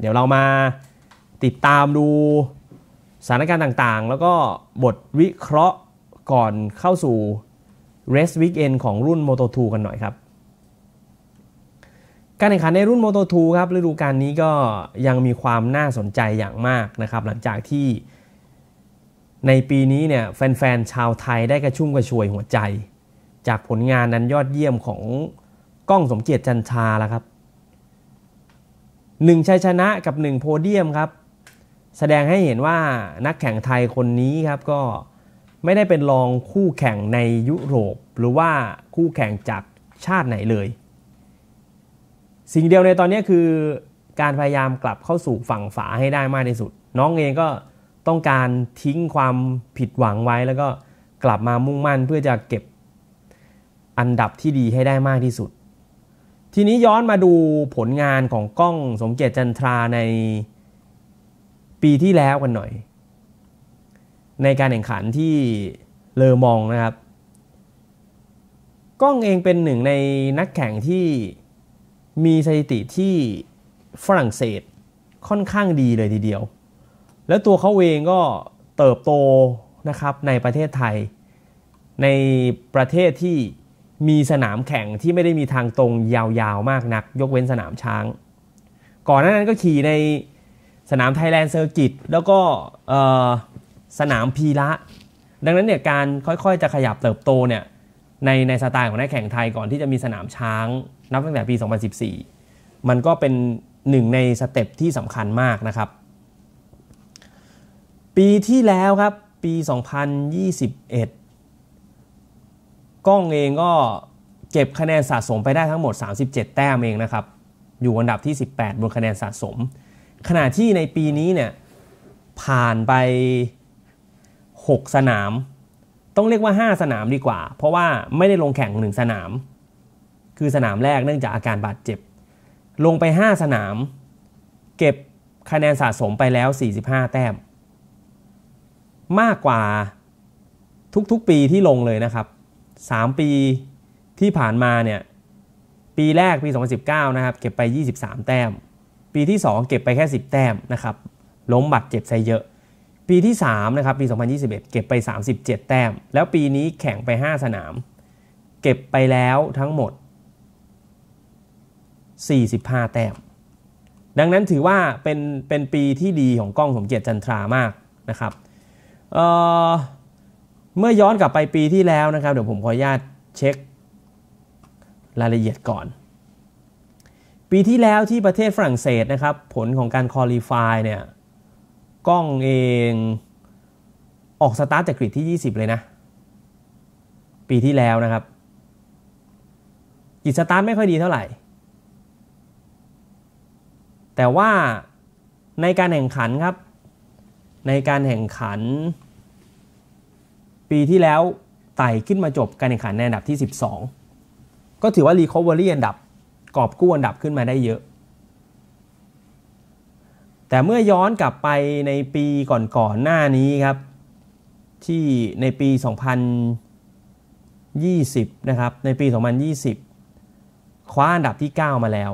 เดี๋ยวเรามาติดตามดูสถานการณ์ต่าง ๆ แล้วก็บทวิเคราะห์ก่อนเข้าสู่ r e s t Weekend ของรุ่น Moto2 กันหน่อยครับ การแข่งขันในรุ่น Moto2 ครับฤดูกาลนี้ก็ยังมีความน่าสนใจอย่างมากนะครับ หลังจากที่ในปีนี้เนี่ยแฟน ๆ ชาวไทยได้กระชุ่มกระชวยหัวใจ จากผลงานนั้นยอดเยี่ยมของกล้องสมเกียรติจันชาแล้วครับหนึ่งชัยชนะกับหนึ่งโพเดียมครับ แสดงให้เห็นว่านักแข่งไทยคนนี้ครับก็ไม่ได้เป็นรองคู่แข่งในยุโรปหรือว่าคู่แข่งจากชาติไหนเลย สิ่งเดียวในตอนนี้คือ การพยายามกลับเข้าสู่ฝั่งฝาให้ได้มากที่สุด น้องเองก็ต้องการทิ้งความผิดหวังไว้แล้วก็กลับมามุ่งมั่นเพื่อจะเก็บอันดับที่ดีให้ได้มากที่สุดทีนี้ย้อนมาดูผลงานของกล้องสมเกียรติจันทราในปีที่แล้วกันหน่อย ในการแข่งขันที่เลอมองนะครับกล้องเองเป็นหนึ่งในนักแข่งที่มีสถิติที่ฝรั่งเศสค่อนข้างดีเลยทีเดียว และตัวเขาเองก็เติบโตนะครับในประเทศไทย ในประเทศที่มีสนามแข่งที่ไม่ได้มีทางตรงยาวๆมากนัก ยกเว้นสนามช้าง ก่อนหน้านั้นก็ขี่ในสนามไทยแลนด์เซอร์กิตแล้วก็สนามพีระดังนั้นเนี่ยการค่อยๆจะขยับเติบโตเนี่ยในในสไตล์ของนักแข่งไทยก่อนที่จะมีสนามช้าง นับตั้งแต่ปี 2014 มันก็เป็นหนึ่งในสเต็ปที่สำคัญมากนะครับ ปีที่แล้วครับปี 2021ก้องเองก็เก็บคะแนนสะสมไปได้ทั้งหมด 37 แต้มเองนะครับ อยู่อันดับที่ 18บนคะแนนสะสม ขณะที่ในปีนี้เนี่ยผ่านไป 6 สนาม ต้องเรียกว่า 5 สนามดีกว่า เพราะว่าไม่ได้ลงแข่ง1สนาม คือสนามแรกเนื่องจากอาการบาดเจ็บ ลงไป 5 สนาม เก็บคะแนนสะสมไปแล้ว 45 แต้ม มากกว่าทุกๆปีที่ลงเลยนะครับ3 ปีที่ผ่านมาเนี่ยปีแรกปี 2019นะครับ เก็บไป 23 แต้ม ปีที่ 2 เก็บไปแค่ 10 แต้มนะครับล้มบตดเจ็บส่เยอะ ปีที่3นะครับ ปี 2021 เก็บไป 37 แต้ม แล้วปีนี้แข่งไป 5 สนาม เก็บไปแล้วทั้งหมด 45 แต้ม ดังนั้นถือว่าเป็นเป็นปีที่ดีของกล้องสมเกียรติจันทรามากนะครับเอ่อเมื่อย้อนกลับไปปีที่แล้วนะครับ เดี๋ยวผมขออนุญาตเช็ค รายละเอียดก่อน ปีที่แล้วที่ประเทศฝรั่งเศสนะครับ ผลของการคอลี่ฟายเนี่ยกล้องเองออกสตาร์ทจากกริดที่ 20 เลยนะ ปีที่แล้วนะครับกิจสตาร์ทไม่ค่อยดีเท่าไหร่ แต่ว่าในการแข่งขันครับ ในการแข่งขันปีที่แล้วไต่ขึ้นมาจบการแข่งขันในอันดับที่ 12 ก็ถือว่ารีคอเวอรี่อันดับ กอบกู้อันดับขึ้นมาได้เยอะ แต่เมื่อย้อนกลับไปในปีก่อนๆหน้านี้ครับ ที่ในปี 2020 นะครับ ในปี 2020 คว้าอันดับที่ 9 มาแล้ว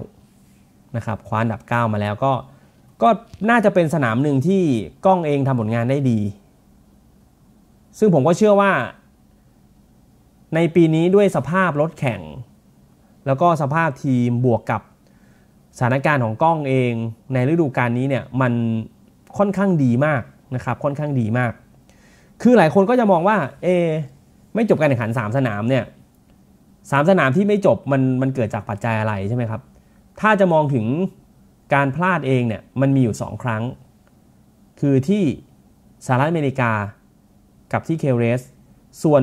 นะครับคว้าอันดับ 9 มาแล้วก็ ก็น่าจะเป็นสนามหนึ่งที่กล้องเองทำผลงานได้ดีซึ่งผมก็เชื่อว่า ในปีนี้ด้วยสภาพรถแข่ง แล้วก็สภาพทีมบวกกับสถานการณ์ของกล้องเอง ในฤดูกาลนี้เนี่ยมันค่อนข้างดีมากนะครับค่อนข้างดีมาก คือหลายคนก็จะมองว่า เอไม่จบการแข่งขัน3สนามเนี่ยสามสนามที่ไม่จบ มันมันเกิดจากปัจจัยอะไรใช่ไหมครับถ้าจะมองถึงการพลาดเองเนี่ย มันมีอยู่ 2 ครั้ง คือที่สหรัฐอเมริกากับที่เคเรสส่วน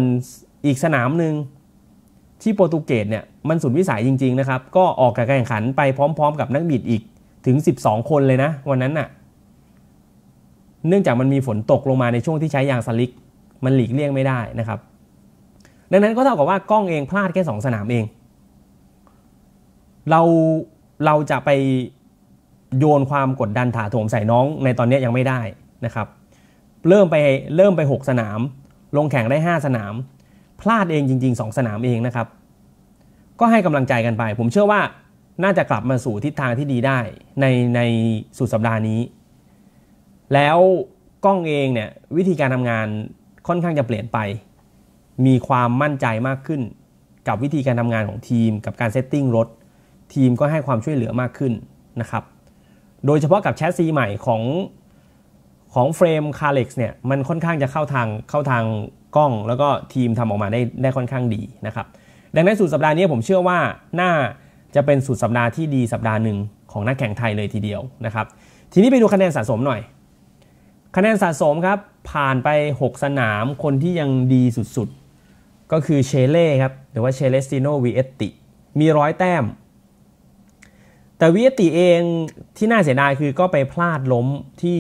อีกสนามหนึ่งที่โปรตุเกสเนี่ยมันสุดวิสัยจริงๆนะครับ ก็ออกการแข่งขันไปพร้อมๆกับนักบิดอีกถึง 12 คนเลยนะ วันนั้นน่ะเนื่องจากมันมีฝนตกลงมาในช่วงที่ใช้ยางสลิกมันหลีกเลี่ยงไม่ได้นะครับ ดังนั้นก็เท่ากับว่ากล้องเองพลาดแค่2 สนามเอง เราเราจะไปโยนความกดดันถาโถมใส่น้องในตอนนี้ยังไม่ได้นะครับเริ่มไปเริ่มไป 6 สนาม ลงแข่งได้ 5 สนาม พลาดเองจริง ๆ 2 สนามเองนะครับ ก็ให้กำลังใจกันไป ผมเชื่อว่าน่าจะกลับมาสู่ทิศทางที่ดีได้ในในสุดสัปดาห์นี้ แล้วกล้องเองเนี่ย วิธีการทำงานค่อนข้างจะเปลี่ยนไป มีความมั่นใจมากขึ้น กับวิธีการทำงานของทีมกับการเซตติ้งรถ ทีมก็ให้ความช่วยเหลือมากขึ้นนะครับ โดยเฉพาะกับแชทซีใหม่ของของเฟรมคาเล็ก์เนี่ยมันค่อนข้างจะเข้าทางเข้าทางกล้องแล้วก็ทีมทำออกมาได้ได้ค่อนข้างดีนะครับดังนั้นสุดสัปดาห์นี้ผมเชื่อว่าหน้าจะเป็นสุดสัปดาห์ที่ดีสัปดาห์หนึ่งของนักแข่งไทยเลยทีเดียวนะครับทีนี้ไปดูคะแนนสะสมหน่อย คะแนนสะสมครับผ่านไป 6 สนามคนที่ยังดีสุด ๆ ก็คือเชเล่ครับหรือว่าเชเลสติโนวีเอติมีร้อยแต้ม แต่วีเอติเองที่น่าเสียดายคือก็ไปพลาดล้มที่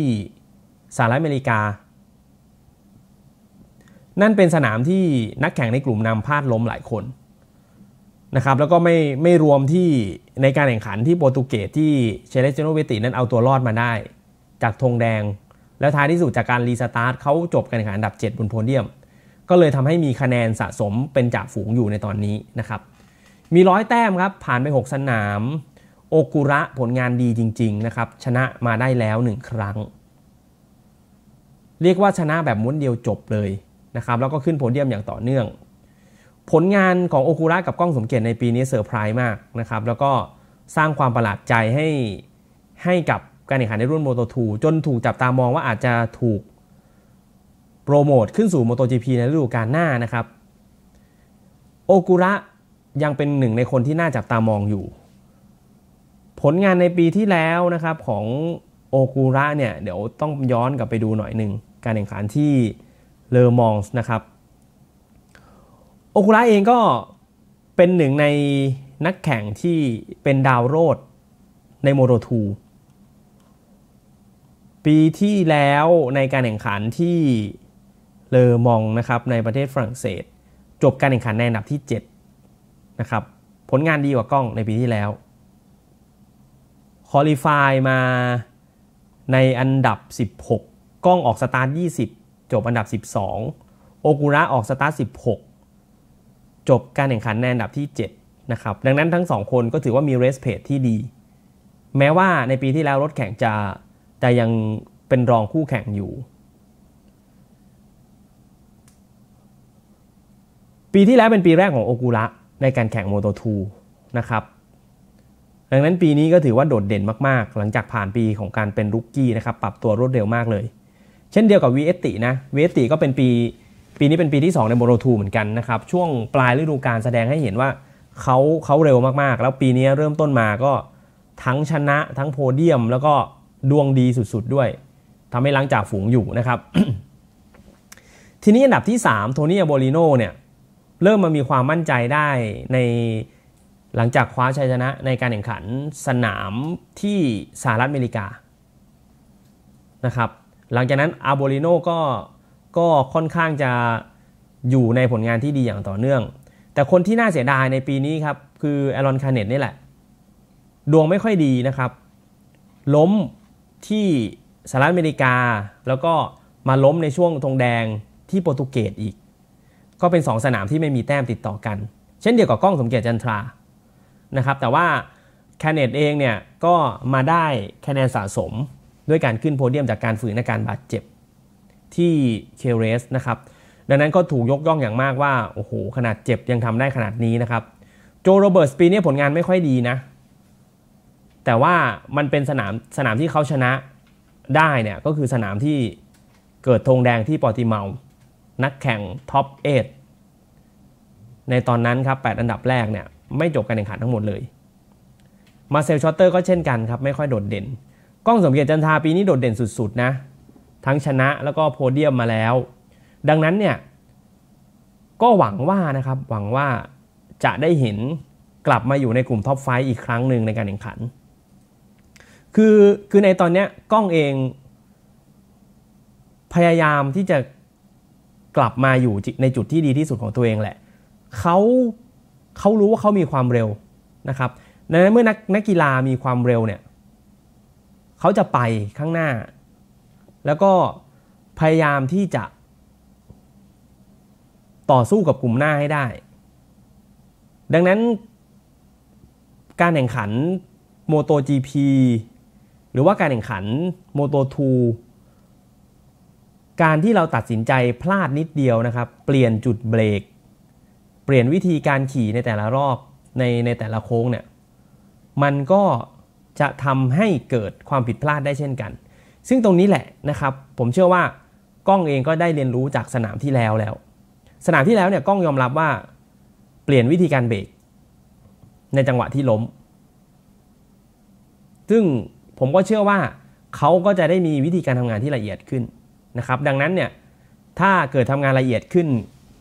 สหรัฐอเมริกา นั่นเป็นสนามที่นักแข่งในกลุ่มนำพลาดล้มหลายคนนะครับ แล้วก็ไม่ไม่รวมที่ในการแข่งขันที่โปรตุเกสที่เชเลสเโนเวตินั้นเอาตัวรอดมาได้ จากธงแดง แล้วท้ายที่สุดจากการรีสตาร์ทเขาจบการแข่งขันอันดับ 7 บนโพเดียม ก็เลยทำให้มีคะแนนสะสมเป็นจ่าฝูงอยู่ในตอนนี้นะครับ มีร้อยแต้มครับผ่านไป 6 สนาม โอกุระผลงานดีจริงๆนะครับชนะมาได้แล้ว 1 ครั้งเรียกว่าชนะแบบม้วนเดียวจบเลยนะครับ แล้วก็ขึ้นโพเดียมอย่างต่อเนื่อง ผลงานของโอคุระกับกล้องสมเกียรติในปีนี้เซอร์ไพรส์มากนะครับ แล้วก็สร้างความประหลาดใจให้ให้กับการแข่งขันในรุ่นโมโตทูจนถูกจับตามองว่าอาจจะถูกโปรโมทขึ้นสู่โตจี g p ในฤดูกาลหน้านะครับโอคุระยังเป็นหนึ่งในคนที่น่าจับตามองอยู่ ผลงานในปีที่แล้วนะครับของโอคุระเนี่ยเดี๋ยวต้องย้อนกลับไปดูหน่อยหนึ่งการแข่งขันที่เลอมองส์นะครับ โอคุระเองก็เป็นหนึ่งในนักแข่งที่เป็นดาวโรดในโมโรทู ปีที่แล้วในการแข่งขันที่เลอมองนะครับ ในประเทศฝรั่งเศส จบการแข่งขันในอันดับที่ 7 นะครับผลงานดีกว่ากล้องในปีที่แล้ว คอลี่ฟายมาในอันดับ 16กล้องออกสตาร์ท20 จบอันดับ 12 โอกุระออกสตาร์ท16 จบการแข่งขันในอันดับที่7นะครับ ดังนั้นทั้ง 2 คนก็ถือว่ามีเรสเพจที่ดี แม้ว่าในปีที่แล้วรถแข่งจะจะยังเป็นรองคู่แข่งอยู่ ปีที่แล้วเป็นปีแรกของโอกุระในการแข่งโมโตทูนะครับ ดังนั้นปีนี้ก็ถือว่าโดดเด่นมากๆ หลังจากผ่านปีของการเป็นรุกกี้นะครับปรับตัวรวดเร็วมากเลยเช่นเดียวกับ VST นะ VST ก็เป็นปี ปีนี้เป็นปีที่ 2 ในโมโรทูเหมือนกันนะครับ ช่วงปลายฤดูกาลแสดงให้เห็นว่าเขาเขาเร็วมาก ๆ แล้วปีนี้เริ่มต้นมาก็ทั้งชนะ ทั้งโพเดียม แล้วก็ดวงดีสุดๆ ด้วยทำให้ล้างจากฝูงอยู่นะครับ ทีนี้อันดับที่ 3 โทนี่อโบลิโนเนี่ยเริ่มมามีความมั่นใจได้ในหลังจากคว้าชัยชนะ ในการแข่งขันสนามที่สหรัฐอเมริกานะครับหลังจากนั้นอาโบลิโนก็ก็ค่อนข้างจะอยู่ในผลงานที่ดีอย่างต่อเนื่อง แต่คนที่น่าเสียดายในปีนี้ครับ คือแอรอนคาเนตนี่แหละ ดวงไม่ค่อยดีนะครับ ล้มที่สหรัฐอเมริกา แล้วก็มาล้มในช่วงธงแดงที่โปรตุเกสอีก ก็เป็น 2 สนามที่ไม่มีแต้มติดต่อกัน เช่นเดียวกับกล้องสมเกียรติจันทรานะครับ แต่ว่าคาเนตเองเนี่ยก็มาได้คะแนนสะสมด้วยการขึ้นโพเดียมจากการฝืนอาการบาดเจ็บที่เคเรสนะครับ ดังนั้นก็ถูกยกย่องอย่างมากว่า โอ้โห ขนาดเจ็บยังทำได้ขนาดนี้นะครับ โจโรเบิร์ตสปีเนี่ยผลงานไม่ค่อยดีนะ แต่ว่ามันเป็นสนามสนามที่เขาชนะได้เนี่ย ก็คือสนามที่เกิดธงแดงที่ปอติเมา นักแข่งท็อปเอทในตอนนั้นครับ 8 อันดับแรกเนี่ยไม่จบการแข่งขันทั้งหมดเลย มาเซลชอตเตอร์ก็เช่นกันครับไม่ค่อยโดดเด่นกล้องสมเกียรติจันทาปีนี้ โดดเด่นสุดๆนะ ทั้งชนะแล้วก็โพเดียมมาแล้ว ดังนั้นเนี่ย ก็หวังว่านะครับ หวังว่าจะได้เห็นกลับมาอยู่ในกลุ่มท็อปไฟอีกครั้งหนึ่งในการแข่งขันคือคือในตอนนี้กล้องเอง พยายามที่จะกลับมาอยู่ในจุดที่ดีที่สุดของตัวเองแหละเขาเขารู้ว่าเขามีความเร็วนะครับดังนั้นเมื่อนักนักกีฬามีความเร็วเนี่ยเขาจะไปข้างหน้า แล้วก็พยายามที่จะ ต่อสู้กับกลุ่มหน้าให้ได้ ดังนั้น การแข่งขันโมโต g p หรือว่าการแข่งขันโมโต2การที่เราตัดสินใจพลาดนิดเดียวนะครับ เปลี่ยนจุดเบรกเปลี่ยนวิธีการขี่ในแต่ละรอบในในแต่ละโค้งเนี่ยมันก็จะทำให้เกิดความผิดพลาดได้เช่นกัน ซึ่งตรงนี้แหละนะครับ ผมเชื่อว่ากล้องเองก็ได้เรียนรู้จากสนามที่แล้วแล้ว สนามที่แล้วเนี่ยกล้องยอมรับว่าเปลี่ยนวิธีการเบรกในจังหวะที่ล้ม ซึ่งผมก็เชื่อว่าเขาก็จะได้มีวิธีการทำงานที่ละเอียดขึ้นนะครับ ดังนั้นเนี่ยถ้าเกิดทำงานละเอียดขึ้น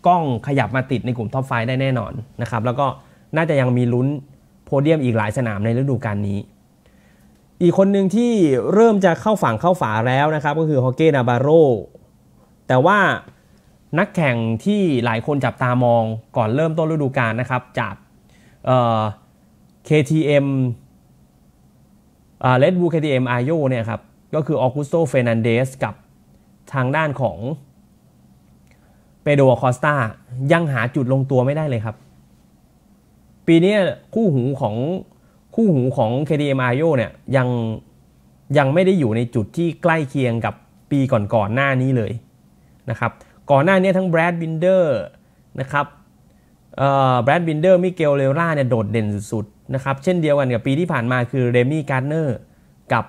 กล้องขยับมาติดในกลุ่มท็อปไฟได้แน่นอนนะครับ แล้วก็น่าจะยังมีลุ้นโพเดียมอีกหลายสนามในฤดูกาลนี้อีกคนหนึ่งที่เริ่มจะเข้าฝั่งเข้าฝาแล้วนะครับก็คือฮอเก้นาบาโรแต่ว่านักแข่งที่หลายคนจับตามองก่อนเริ่มต้นฤดูกาลนะครับจากเอ่อ KTM เลดบู KTM อาโเนี่ยครับ ก็คือออกุสโตเฟนันเดสกับทางด้านของเปโดคอสตายังหาจุดลงตัวไม่ได้เลยครับ ปีนี้คู่หูของคู่หูของ KDM i o เนี่ยยังยังไม่ได้อยู่ในจุดที่ใกล้เคียงกับปีก่อนๆหน้านี้เลยนะครับก่อนหน้านี้ทั้งแบรดบินเดอร์ นะครับแบรดบินเดอร์ มิเกลเลราเนี่ยโดดเด่นสุดๆนะครับเช่นเดียวกันกับปีที่ผ่านมาคือ เรมี่การ์เนอร์ กับ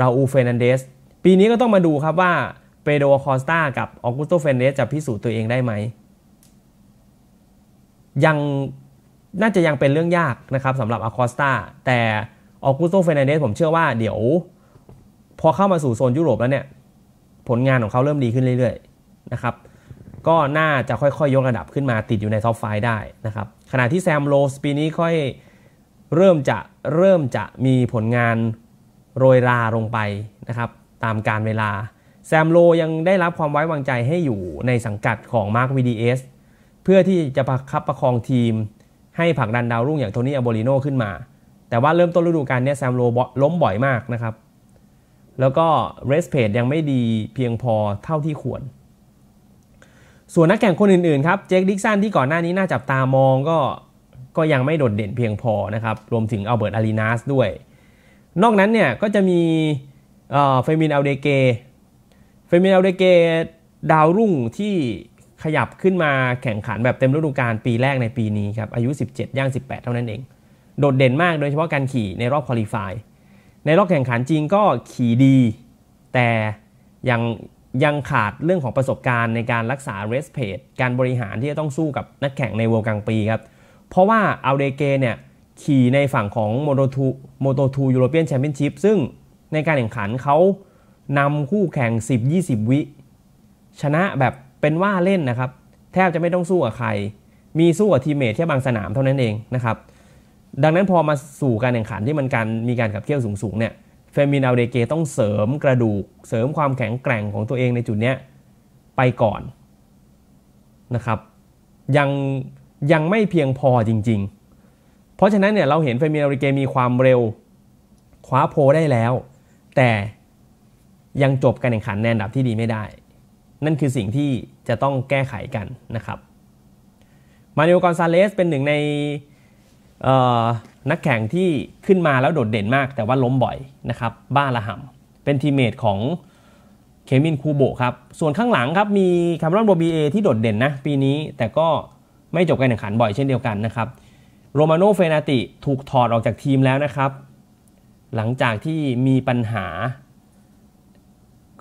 ราอูเฟนันเดส ปีนี้ก็ต้องมาดูครับว่าเปโดคอสตากับออกุสโตเฟนเดสจะพิสูจน์ตัวเองได้ไหม ยังน่าจะยังเป็นเรื่องยากนะครับสำหรับอาคอสตาแต่ออกุสโตเฟนเดสผมเชื่อว่าเดี๋ยว พอเข้ามาสู่โซนยุโรปแล้วเนี่ย ผลงานของเขาเริ่มดีขึ้นเรื่อย ๆ นะครับ ก็น่าจะค่อยๆ ยกระดับขึ้นมาติดอยู่ในท็อปไฟได้นะครับ ขณะที่แซมโลสปีนี้ค่อยเริ่มจะเริ่มจะมีผลงานโรยราลงไปนะครับ ตามการเวลาแซมโลยังได้รับความไว้วางใจให้อยู่ในสังกัดของมาร์ควีดีเอสเพื่อที่จะประคับประคองทีมให้ผักดันดาวรุ่งอย่างโทนี่อโบริโนขึ้นมา แต่ว่าเริ่มต้นฤดูกาลนี้แซมโลล้มบ่อยมากนะครับ แล้วก็เรสเพดยังไม่ดีเพียงพอเท่าที่ควร ส่วนนักแข่งคนอื่นๆครับเจค ดิกสันที่ก่อนหน้านี้น่าจับตามองก็ก็ยังไม่โดดเด่นเพียงพอนะครับ รวมถึงอัลเบิร์ต อารีนาสด้วย นอกนั้นเนี่ยก็จะมีเฟมิน อัลเดเกเฟมิน อัลเดเกดาวรุ่งที่ขยับขึ้นมาแข่งขันแบบเต็มฤดูกาลปีแรกในปีนี้ครับ อายุ 17 ย่าง 18 เท่านั้นเอง โดดเด่นมากโดยเฉพาะการขี่ในรอบคอลี่ไฟในรอบแข่งขันจริงก็ขี่ดี แต่ยังยังขาดเรื่องของประสบการณ์ในการรักษาเรสเพดการบริหารที่จะต้องสู้กับนักแข่งในเวลกลางปีครับ เพราะว่าอัลเดเกเนี่ย ขี่ในฝั่งของโมโตทูโมโตทูยูโรเปียนแชมเปี้ยนชิพซึ่งในการแข่งขันเขานำคู่แข่ง 10-20 วิ ชนะแบบเป็นว่าเล่นนะครับ แทบจะไม่ต้องสู้กับใคร มีสู้กับทีมเมทแค่บางสนามเท่านั้นเองนะครับ ดังนั้นพอมาสู่การแข่งขันที่มันการมีการขับเคี่ยวสูงๆเนี่ยเฟมินาเดเก ต้องเสริมกระดูก เสริมความแข็งแกร่งของตัวเองในจุดเนี้ยไปก่อนนะครับยังยังไม่เพียงพอจริงๆ เพราะฉะนั้นเนี่ยเราเห็นเฟมินาเดเก มีความเร็วคว้าโพได้แล้ว แต่ยังจบการแข่งขันในอนดับที่ดีไม่ได้นั่นคือสิ่งที่จะต้องแก้ไขกันนะครับ มาเนลกอนซาเลสเป็นหนึ่งในนักแข่งที่ขึ้นมาแล้วโดดเด่นมากแต่ว่าล้มบ่อยนะครับบ้าระห่ำเป็นทีมเมทของเคมินคูโบครับ ส่วนข้างหลังครับ มีคาร์ลอนโบบีเอที่โดดเด่นนะปีนี้แต่ก็ไม่จบการแข่งขันบ่อยเช่นเดียวกันนะครับ โรมาโนเฟนาติถูกถอดออกจากทีมแล้วนะครับ หลังจากที่มีปัญหา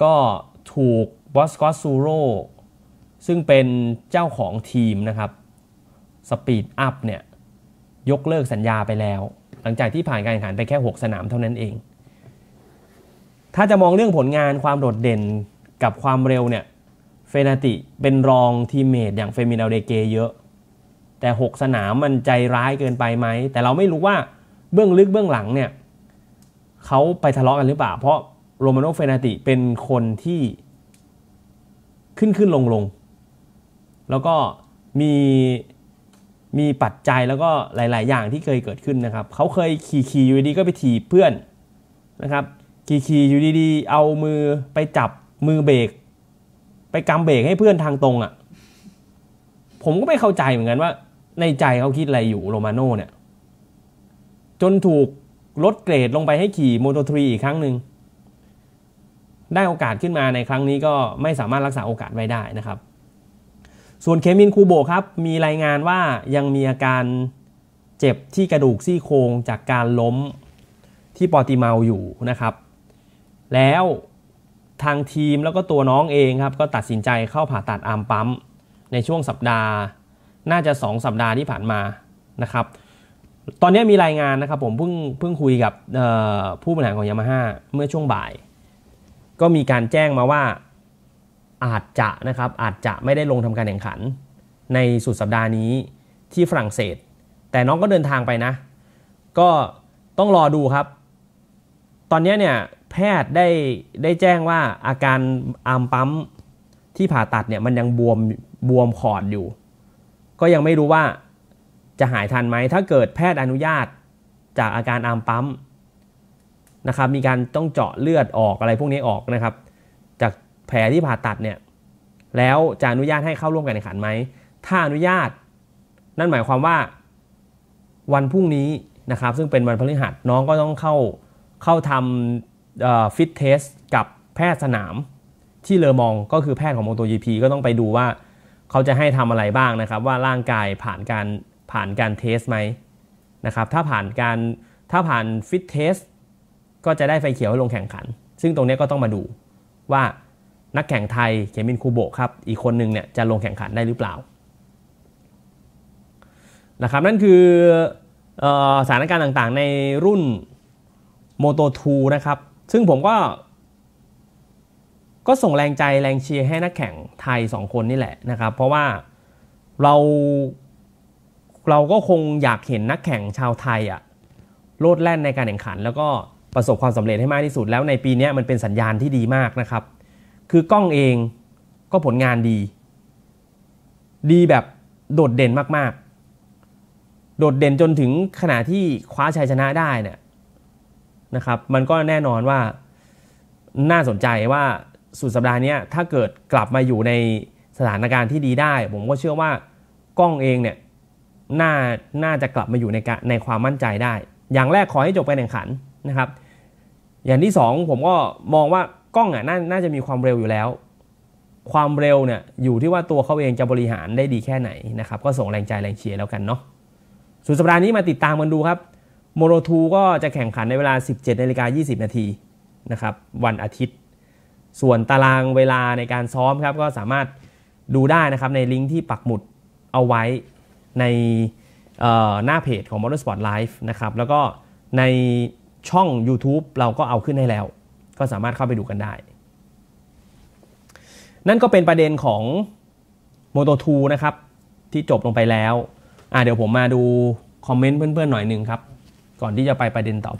ก็ถูกบอสกอตซูโรซึ่งเป็นเจ้าของทีมนะครับ สปีดอัพเนี่ย ยกเลิกสัญญาไปแล้ว หลังจากที่ผ่านการแข่งขันไปแค่ 6 สนามเท่านั้นเอง ถ้าจะมองเรื่องผลงานความโดดเด่นกับความเร็วเนี่ย เฟนาติเป็นรองทีมเมทอย่างเฟมินาเดเกเยอะ แต่ 6 สนามมันใจร้ายเกินไปไหม แต่เราไม่รู้ว่าเบื้องลึกเบื้องหลังเนี่ยเขาไปทะเลาะกันหรือเปล่าเพราะโรมาโนเฟนาติเป็นคนที่ขึ้นขึ้นลงลง แล้วก็มีมีปัจจัยแล้วก็หลายๆอย่างที่เคยเกิดขึ้นนะครับเขาเคยขี่ขี่อยู่ดีก็ไปถีบเพื่อนนะครับขี่ขี่อยู่ดีๆเอามือไปจับมือเบรกไปกำเบรกให้เพื่อนทางตรงอะ่ะผมก็ไม่เข้าใจเหมือนกันว่าในใจเขาคิดอะไรอยู่โรมาโน่เนี่ย จนถูกลดเกรดลงไปให้ขี่โมโตทรีอีกครั้งหนึ่งได้โอกาสขึ้นมาในครั้งนี้ก็ไม่สามารถรักษาโอกาสไว้ได้นะครับ ส่วนเคมินคูโบครับ มีรายงานว่ายังมีอาการเจ็บที่กระดูกซี่โครงจากการล้มที่ปอติเมาอยู่นะครับ แล้วทางทีมแล้วก็ตัวน้องเองครับก็ตัดสินใจเข้าผ่าตัดอาร์มปั๊มในช่วงสัปดาห์น่าจะ 2 สัปดาห์ที่ผ่านมานะครับ ตอนนี้มีรายงานนะครับผมเพิ่งเพิ่งคุยกับผู้บริหารของยามาฮ่าเมื่อช่วงบ่ายก็มีการแจ้งมาว่าอาจจะนะครับ อาจจะไม่ได้ลงทำการแข่งขัน ในสุดสัปดาห์นี้ที่ฝรั่งเศส แต่น้องก็เดินทางไปนะ ก็ต้องรอดูครับ ตอนนี้เนี่ยแพทย์ได้ได้แจ้งว่าอาการอามปั๊มที่ผ่าตัดเนี่ยมันยังบวมบวมขอดอยู่ ก็ยังไม่รู้ว่าจะหายทันไหม ถ้าเกิดแพทย์อนุญาตจากอาการอามปั๊มนะครับ มีการต้องเจาะเลือดออกอะไรพวกนี้ออกนะครับ จากแผลที่ผ่าตัดเนี่ย แล้วจะอนุญาตให้เข้าร่วมการแข่งขันไหม ถ้าอนุญาต นั่นหมายความว่าวันพรุ่งนี้นะครับ ซึ่งเป็นวันพฤหัส น้องก็ต้องเข้า เข้าทำฟิตเทสกับแพทย์สนามที่เลอมองก็คือแพทย์ของโมโตยพีก็ต้องไปดูว่า เขาจะให้ทำอะไรบ้างนะครับ ว่าร่างกายผ่านการผ่านการเทสไหมนะครับ ถ้าผ่านการถ้าผ่านฟิตเทสก็จะได้ไฟเขียวลงแข่งขัน ซึ่งตรงนี้ก็ต้องมาดูว่านักแข่งไทยเคมินคูโบครับ อีกคนนึงเนี่ยจะลงแข่งขันได้หรือเปล่านะครับนั่นคืออสถานการณ์ต่างๆ ในรุ่น Moto 2นะครับ ซึ่งผมก็ ก็ส่งแรงใจแรงเชียร์ให้นักแข่งไทย 2 คนนี่แหละนะครับเพราะว่าเราเราก็คงอยากเห็นนักแข่งชาวไทยอะโลดแล่นในการแข่งขันแล้วก็ประสบความสำเร็จให้มากที่สุดแล้วในปีนี้มันเป็นสัญญาณที่ดีมากนะครับ คือกล้องเองก็ผลงานดี ดีแบบโดดเด่นมาก ๆ โดดเด่นจนถึงขณะที่คว้าชัยชนะได้เนี่ยนะครับ มันก็แน่นอนว่า น่าสนใจว่าสุดสัปดาห์นี้ถ้าเกิดกลับมาอยู่ในสถานการณ์ที่ดีได้ ผมก็เชื่อว่ากล้องเองเนี่ยน่าน่าจะกลับมาอยู่ในในความมั่นใจได้ อย่างแรกขอให้จบไปแข่งขันนะครับอย่างที่2ผมก็มองว่ากล้องอ่ะนน่าจะมีความเร็วอยู่แล้ว ความเร็วเนี่ยอยู่ที่ว่าตัวเขาเองจะบริหารได้ดีแค่ไหนนะครับก็ส่งแรงใจแรงเชียร์แล้วกันเนาะสุดสัปดาห์นี้มาติดตามกันดูครับโมโรทูก็จะแข่งขันในเวลา 17 นาฬิกา20 นาทีนะครับ วันอาทิตย์ ส่วนตารางเวลาในการซ้อมครับก็สามารถดูได้นะครับ ในลิงก์ที่ปักหมุดเอาไว้ในหน้าเพจของ Motorsport l i f e นะครับ แล้วก็ในช่อง YouTube เราก็เอาขึ้นให้แล้ว ก็สามารถเข้าไปดูกันได้ นั่นก็เป็นประเด็นของ Moto 2นะครับ ที่จบลงไปแล้วอ่าเดี๋ยวผมมาดู คอมเมนต์เพื่อนๆหน่อยหนึ่งครับ ก่อนที่จะไปประเด็นต่อ